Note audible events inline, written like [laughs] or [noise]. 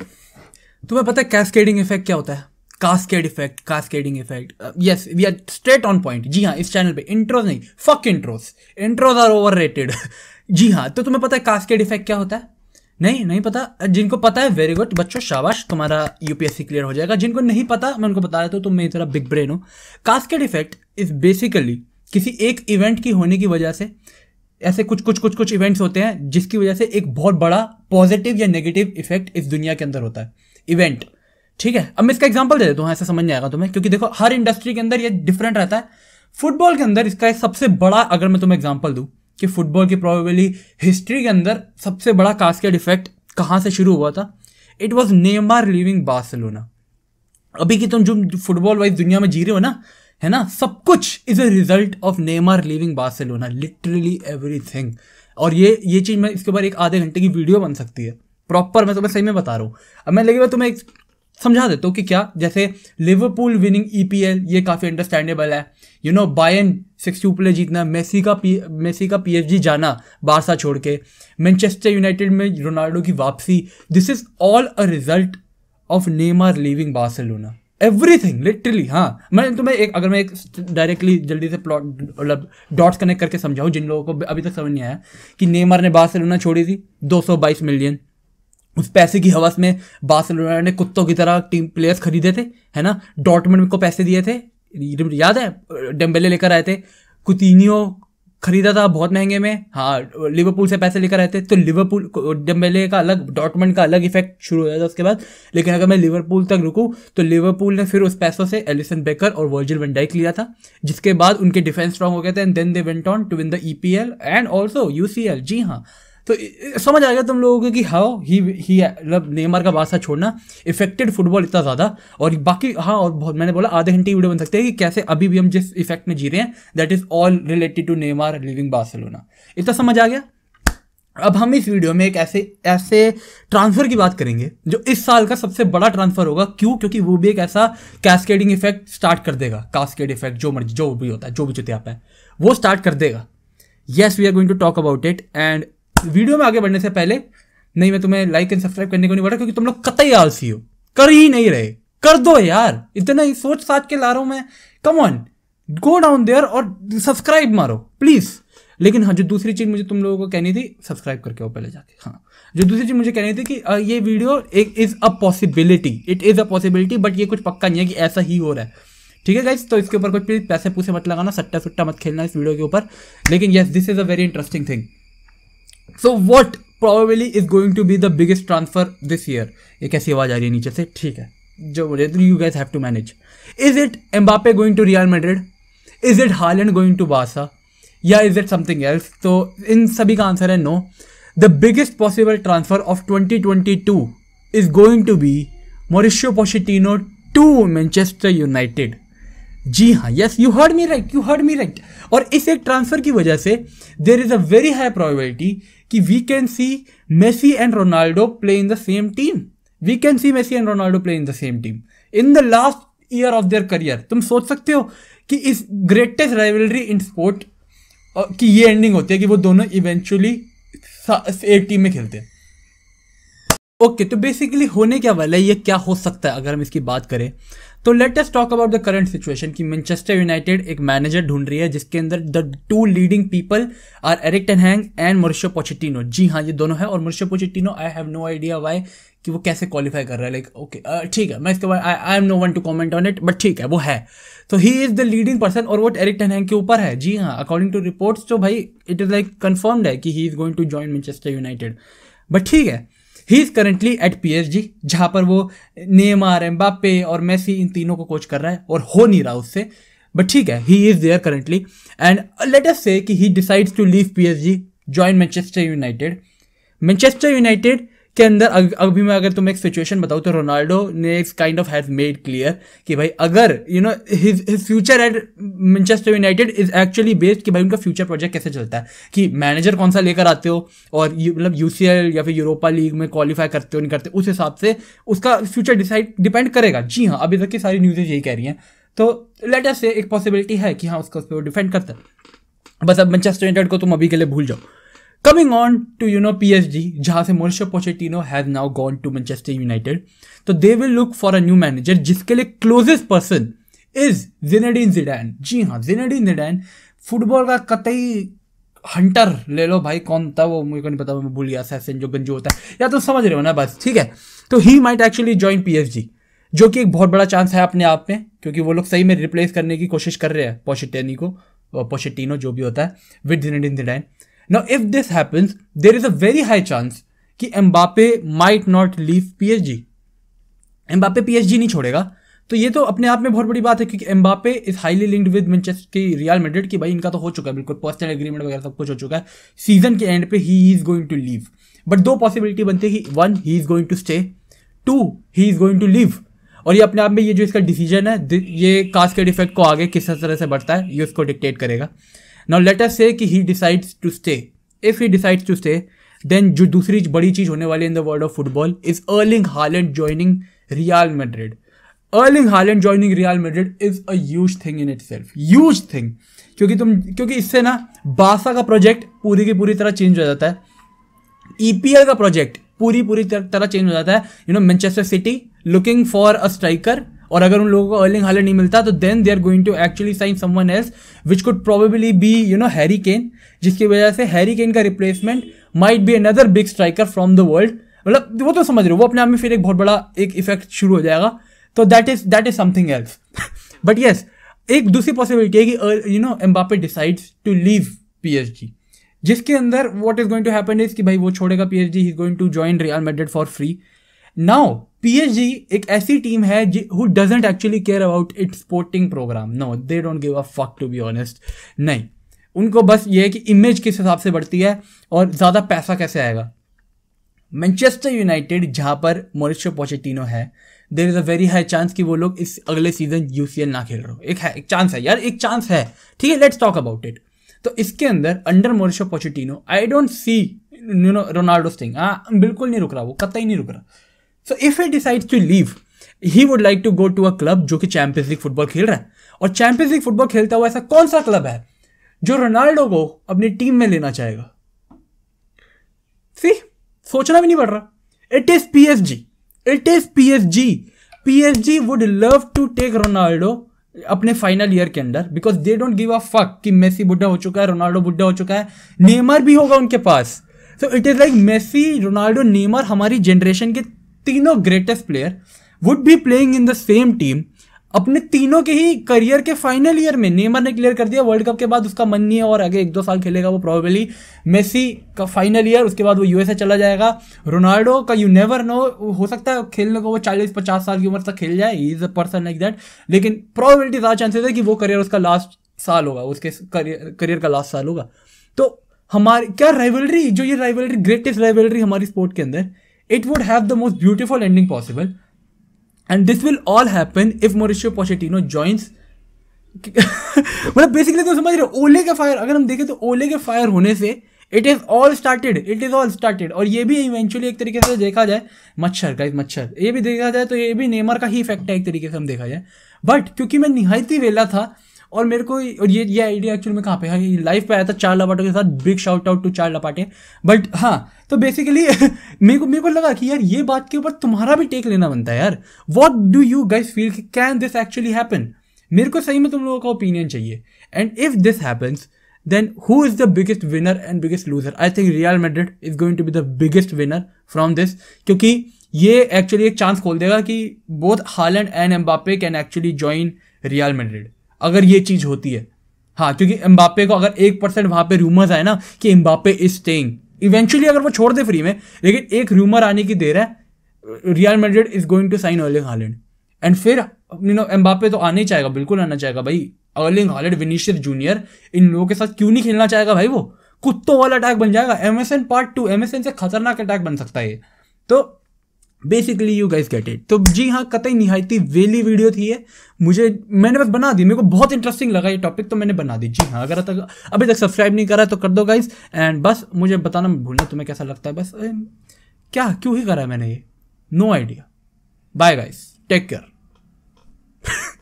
तुम्हें पता है कैस्केडिंग इफेक्ट क्या होता है cascade effect cascading effect yes we are straight on point जी हाँ इस चैनल पे इंट्रोज नहीं fuck intros intros are over rated जी हाँ तो तुम्हें पता है कास्केड इफेक्ट क्या होता है नहीं नहीं पता uh, जिनको पता है वेरी गुड बच्चों शाबाश तुम्हारा यूपीएससी क्लियर हो जाएगा जिनको नहीं पता मैं उनको बता देता हूँ तुम मेरी तरह बिग ब्रेन हो कास्केड इफेक्ट इज बेसिकली किसी एक इवेंट की होने की वजह से ऐसे कुछ कुछ कुछ कुछ इवेंट्स होते हैं जिसकी वजह से एक बहुत बड़ा पॉजिटिव या नेगेटिव इफेक्ट इस दुनिया के अंदर होता है इवेंट ठीक है अब मैं इसका एग्जाम्पल दे देता हूँ ऐसा समझ आएगा तुम्हें क्योंकि देखो हर इंडस्ट्री के अंदर ये डिफरेंट रहता है फुटबॉल के अंदर इसका एक सबसे बड़ा अगर मैं तुम्हें एग्जाम्पल दूँ कि फुटबॉल की प्रॉबेबली हिस्ट्री के अंदर सबसे बड़ा कास्केट इफेक्ट कहाँ से शुरू हुआ था it was Neymar leaving Barcelona अभी की तुम जो फुटबॉल वाइज दुनिया में जी रहे हो ना है ना सब कुछ is a result of Neymar leaving Barcelona literally everything और ये ये चीज़ मैं इसके ऊपर एक आधे घंटे की वीडियो बन सकती है प्रॉपर मैं तुम्हें सही में बता रहा हूँ अब मैं लेकिन मैं तुम्हें एक समझा देता हूँ कि क्या जैसे लिवरपूल विनिंग ईपीएल ये काफ़ी अंडरस्टैंडेबल है you know Bayern six play जीतना मेसी का पी मेसी का पीएफजी जाना बारसा छोड़ के मैनचेस्टर यूनाइटेड में रोनाल्डो की वापसी this is all a result of Neymar leaving Barcelona everything literally हाँ मैं तुम्हें तो एक अगर मैं एक डायरेक्टली जल्दी से प्लॉट मतलब डॉट्स कनेक्ट करके समझाऊँ जिन लोगों को अभी तक समझ नहीं आया कि नेमर ने बार्सिलोना छोड़ी थी 222 मिलियन उस पैसे की हवस में बार्सिलोना ने कुत्तों की तरह टीम प्लेयर्स खरीदे थे है ना डॉटमेंट को पैसे दिए थे याद है डेम्बेले लेकर आए थे कुतिनियो खरीदा था बहुत महंगे में हाँ लिवरपूल से पैसे लेकर आए थे तो लिवरपूल डेम्बेले का अलग डॉटमेंट का अलग इफेक्ट शुरू हो जाता उसके बाद लेकिन अगर मैं लिवरपूल तक रुकूँ तो लिवरपूल ने फिर उस पैसों से एलिसन बेकर और वर्जिल वनडाइक लिया था जिसके बाद उनके डिफेंस स्ट्रांग हो गए थे and then they went on to win the E P L and also U C L जी हाँ तो समझ आ गया तुम लोगों को कि हाउ ही ही मतलब नेमार का बादशाह छोड़ना इफेक्टेड फुटबॉल इतना ज़्यादा और बाकी हाँ और बहुत मैंने बोला आधे घंटे की वीडियो बन सकते हैं कि कैसे अभी भी हम जिस इफेक्ट में जी रहे हैं that is all related to Neymar leaving Barcelona इतना समझ आ गया अब हम इस वीडियो में एक ऐसे ऐसे ट्रांसफ़र की बात करेंगे जो इस साल का सबसे बड़ा ट्रांसफ़र होगा क्यों क्योंकि वो भी एक ऐसा कैस्केडिंग इफेक्ट स्टार्ट कर देगा कास्केड इफेक्ट जो मर्जी जो भी होता है जो भी चुते आप वो स्टार्ट कर देगा yes we are going to talk about it and video में आगे बढ़ने से पहले नहीं मैं तुम्हें लाइक एंड सब्सक्राइब करने को नहीं बढ़ा क्योंकि तुम लोग कतई आलसी हो कर ही नहीं रहे कर दो यार इतना ही सोच साच के ला रहा हूं मैं come on go down there और सब्सक्राइब मारो प्लीज लेकिन हाँ जो दूसरी चीज़ मुझे तुम लोगों को कहनी थी सब्सक्राइब करके आओ पहले जाके हाँ जो दूसरी चीज़ मुझे कहनी थी कि आ, ये वीडियो एक is a possibility it is a possibility but ये कुछ पक्का नहीं है कि ऐसा ही हो रहा है ठीक है गाइज तो इसके ऊपर कुछ प्लीज़ पैसे पूसे मत लगाना सट्टा सुट्टा मत खेलना इस वीडियो के ऊपर लेकिन yes this is a very interesting thing so what probably is going to be the biggest transfer this year ये कैसी आवाज़ आ रही है नीचे से ठीक है जो you guess have to manage is it Mbappe going to Real Madrid is it Haaland going to बासा या इज इट समथिंग एल्स तो इन सभी का आंसर है no the biggest possible transfer of 2022 is going to be Mauricio Pochettino to Manchester United जी हाँ yes you heard me right you heard me right और इस एक ट्रांसफर की वजह से there is a very high probability कि we can see Messi and Ronaldo play in the same team we can see Messi and Ronaldo play in the same team in the last year of their career तुम सोच सकते हो कि इस greatest rivalry in sport की ये ending होती है कि वो दोनों इवेंचुअली एक टीम में खेलते हैं ओके तो बेसिकली होने क्या वाला है ये क्या हो सकता है अगर हम इसकी बात करें तो latest talk about the current situation कि मैनचेस्टर यूनाइटेड एक मैनेजर ढूंढ रही है जिसके अंदर the two leading people are Erik Hag and Mauricio Pochettino जी हाँ ये दोनों है और Mauricio Pochettino I have no idea why कि वो कैसे क्वालिफाई कर रहा है लाइक ओके uh, ठीक है मैं इसके बाद I am no one to comment on it but ठीक है वो है तो he is the leading person और वो एरिक्टन हैंग के ऊपर है जी हाँ अकॉर्डिंग टू रिपोर्ट्स तो भाई इट इज़ लाइक कन्फर्म्ड है कि he is going to join Manchester United but ठीक है he is currently at P H G जहाँ पर वो नेमार एम्बापे और मेसी इन तीनों को कोच कर रहा है और हो नहीं रहा उससे बट ठीक है he is there currently and let us say कि he decides to leave P H G join Manchester United Manchester United के अंदर अग, अभी मैं अगर तुम्हें एक सिचुएशन बताऊँ तो रोनाल्डो ने इस kind of has made clear कि भाई अगर you know his his future at Manchester United is actually based कि भाई उनका फ्यूचर प्रोजेक्ट कैसे चलता है कि मैनेजर कौन सा लेकर आते हो और मतलब यू या फिर यूरोपा लीग में क्वालिफाई करते हो नहीं करते उस हिसाब से उसका फ्यूचर डिसाइड डिपेंड करेगा जी हाँ अभी तक की सारी न्यूज़ यही कह रही हैं तो लेटर से एक पॉसिबिलिटी है कि हाँ उसका उस पर डिपेंड करता है बस अब मैनचेस्टर यूनाइटेड को तुम अभी के लिए भूल जाओ coming on to you know P H D जहां से Mauricio Pochettino has now gone to Manchester United तो they will look for a new manager जिसके लिए closest person is Zinedine Zidane जी हाँ, Zinedine जिडैन फुटबॉल का कतई हंटर ले लो भाई कौन था वो मुझे नहीं पता मैं भूल गया सैसन जो गंजू होता है या तो समझ रहे हो ना बस ठीक है तो he might actually join P H D जो कि एक बहुत बड़ा चांस है अपने आप में क्योंकि वो लोग सही में रिप्लेस करने की कोशिश कर रहे हैं पोशिटेनी को पोशिटिनो जो भी होता है with Zinedine Zidane Now, if this happens, there is a very high chance कि Mbappe might not leave P Mbappe ji नहीं छोड़ेगा तो ये तो अपने आप में बहुत बड़ी बात है क्योंकि Mbappe is highly linked with Manchester की रियल मेडिट कि भाई इनका तो हो चुका है बिल्कुल पर्सनल एग्रीमेंट वगैरह सब कुछ हो चुका है सीजन के एंड पे he is going to leave but दो पॉसिबिलिटी बनती है कि one he is going to stay two he is going to leave और ये अपने आप में ये जो इसका डिसीजन है ये के इफेक्ट को आगे किस तरह से बढ़ता है ये उसको डिक्टेट करेगा नाउ लेट अस से कि he decides to stay if he decides to stay then जो दूसरी बड़ी चीज होने वाली in the world of football is Erling Haaland joining Real Madrid Erling Haaland joining Real Madrid is a huge thing in itself huge thing क्योंकि तुम क्योंकि इससे ना बासा का प्रोजेक्ट पूरी की पूरी तरह चेंज हो जाता है ईपीएल e का प्रोजेक्ट पूरी पूरी तरह चेंज हो जाता है you know Manchester City looking for a striker और अगर उन लोगों को अर्लिंग हालर नहीं मिलता तो then they are going to actually sign someone else which could probably be you know Harry Kane जिसकी वजह से हैरी केन का replacement might be another big striker from the world मतलब वो तो समझ रहे हो वो अपने आप में फिर एक बहुत बड़ा एक इफेक्ट शुरू हो जाएगा तो that is that is something else but yes एक दूसरी पॉसिबिलिटी है कि you know Mbappe decides to leave PHD जिसके अंदर what is going to happen is कि भाई वो छोड़ेगा PHD he is going to join Real Madrid for free now PHD एक ऐसी टीम है who doesn't actually care about its sporting program no they don't give a fuck to be honest नहीं उनको बस ये है कि इमेज किस हिसाब से बढ़ती है और ज़्यादा पैसा कैसे आएगा मैनचेस्टर यूनाइटेड जहाँ पर मोरिशो पोचेटिनो है there is a very high chance कि वो लोग इस अगले सीजन यू ना खेल रहे हो एक है एक चांस है यार एक चांस है ठीक है लेट्स टॉक अबाउट इट तो इसके अंदर under Mauricio Pochettino I don't see you know Ronaldo सिंह हाँ बिल्कुल नहीं रुक रहा वो कतई नहीं रुक रहा so if he decides to leave he would like to go to a club जो कि चैंपियंस लीग फुटबॉल खेल रहा है और चैंपियंस लीग फुटबॉल खेलता हुआ ऐसा कौन सा क्लब है जो रोनाल्डो को अपनी टीम में लेना चाहेगा सी सोचना भी नहीं पड़ रहा it is P S G it is P S G P S G would love to take Ronaldo अपने फाइनल ईयर के अंदर because they don't give a fuck कि मेसी बुढ़ा हो चुका है रोनाल्डो बुढ़ा हो चुका है नेमर भी होगा उनके पास so it is like Messi Ronaldo Neymar हमारी जनरेशन के तीनों greatest player would be playing in the same team अपने तीनों के ही करियर के फाइनल ईयर में नेमर ने क्लियर कर दिया वर्ल्ड कप के बाद उसका मन नहीं है और आगे एक दो साल खेलेगा वो प्रॉबेबली मेसी का फाइनल ईयर उसके बाद वो यूएसए चला जाएगा रोनाल्डो का यू नेवर नो हो सकता है खेलने को वो चालीस पचास साल की उम्र तक खेल जाए is a person like that लेकिन प्रॉबेबिलिटी ज़्यादा चांसेस है कि वो करियर उसका लास्ट साल होगा उसके करियर करियर का लास्ट साल होगा तो हमारी क्या राइवलरी जो ये राइवलरी ग्रेटेस्ट राइवलरी हमारी स्पोर्ट के अंदर it would have the most beautiful ending possible. And this will all happen if Mauricio Pochettino joins [laughs] मतलब बेसिकली तो समझ रहे हो ओले के फायर अगर हम देखें तो ओले के फायर होने से it is all started it is all started और ये भी इवेंचुअली एक तरीके से देखा जाए मच्छर का मच्छर ये भी देखा जाए तो ये भी नेमर का ही इफेक्ट है एक तरीके से हम देखा जाए बट क्योंकि मैं निहायती वेला था और मेरे को और ये ये आइडिया एक्चुअली में कहाँ पे है लाइफ पे आया था चार लपाटों के साथ बिग शाउट आउट टू चार लपाटे बट हाँ तो बेसिकली [laughs] मेरे को मेरे को लगा कि यार ये बात के ऊपर तुम्हारा भी टेक लेना बनता है यार what do you guys feel कि कैन दिस एक्चुअली हैपन मेरे को सही में तुम लोगों का ओपिनियन चाहिए and if this happens then who is the biggest winner and biggest loser I think Real madrid is going to be the biggest winner from this क्योंकि ये एक्चुअली एक चांस खोल देगा कि both Haaland and Mbappe can actually join Real Madrid अगर ये चीज़ होती है हाँ क्योंकि एम्बापे को अगर एक परसेंट वहां पर रूमर्स आए ना कि एम्बापे इज स्टेइंग इवेंचुअली अगर वो छोड़ दे फ्री में लेकिन एक रूमर आने की देर है Real Madrid is going to sign Erling Haaland and फिर यू नो एम्बापे तो आना ही चाहेगा बिल्कुल आना चाहेगा भाई अर्लिंग हालैंड विनीशियस जूनियर इन लोगों के साथ क्यों नहीं खेलना चाहेगा भाई वो कुत्तों वाला अटैक बन जाएगा M S N part two M S N से खतरनाक अटैक बन सकता है तो basically you guys get it तो जी हाँ कतई निहायती वेली वीडियो थी है मुझे मैंने बस बना दी मेरे को बहुत इंटरेस्टिंग लगा ये टॉपिक तो मैंने बना दी जी हाँ अगर तक अभी तक सब्सक्राइब नहीं करा तो कर दो गाइस एंड बस मुझे बताना भूलना तुम्हें कैसा लगता है बस ए, क्या क्यों ही करा है मैंने ये no idea bye guys take care